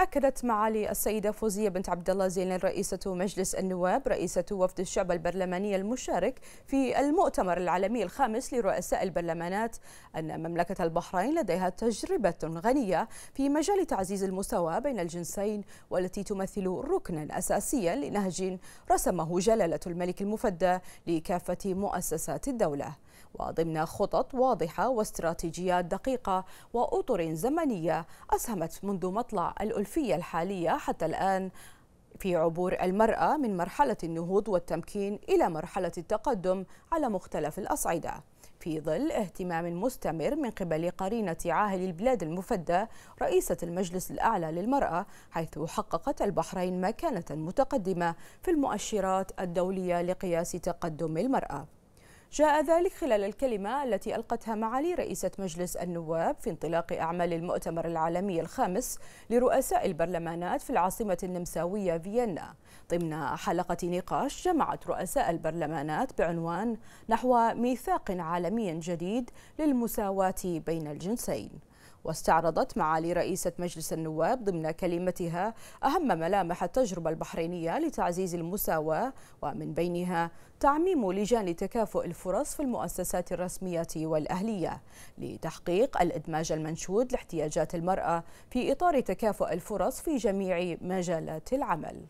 أكدت معالي السيدة فوزية بنت عبد الله زين رئيسة مجلس النواب رئيسة وفد الشعب البرلماني المشارك في المؤتمر العالمي الخامس لرؤساء البرلمانات أن مملكة البحرين لديها تجربة غنية في مجال تعزيز المساواة بين الجنسين والتي تمثل ركنا أساسيا لنهج رسمه جلالة الملك المفدى لكافة مؤسسات الدولة وضمن خطط واضحة واستراتيجيات دقيقة وأطر زمنية أسهمت منذ مطلع الألفية الحالية حتى الآن في عبور المرأة من مرحلة النهوض والتمكين إلى مرحلة التقدم على مختلف الأصعدة في ظل اهتمام مستمر من قبل قرينة عاهل البلاد المفدى رئيسة المجلس الأعلى للمرأة حيث حققت البحرين مكانة متقدمة في المؤشرات الدولية لقياس تقدم المرأة جاء ذلك خلال الكلمة التي ألقتها معالي رئيسة مجلس النواب في انطلاق أعمال المؤتمر العالمي الخامس لرؤساء البرلمانات في العاصمة النمساوية فيينا ضمن حلقة نقاش جمعت رؤساء البرلمانات بعنوان نحو ميثاق عالمي جديد للمساواة بين الجنسين واستعرضت معالي رئيسة مجلس النواب ضمن كلمتها أهم ملامح التجربة البحرينية لتعزيز المساواة ومن بينها تعميم لجان تكافؤ الفرص في المؤسسات الرسمية والأهلية لتحقيق الإدماج المنشود لاحتياجات المرأة في إطار تكافؤ الفرص في جميع مجالات العمل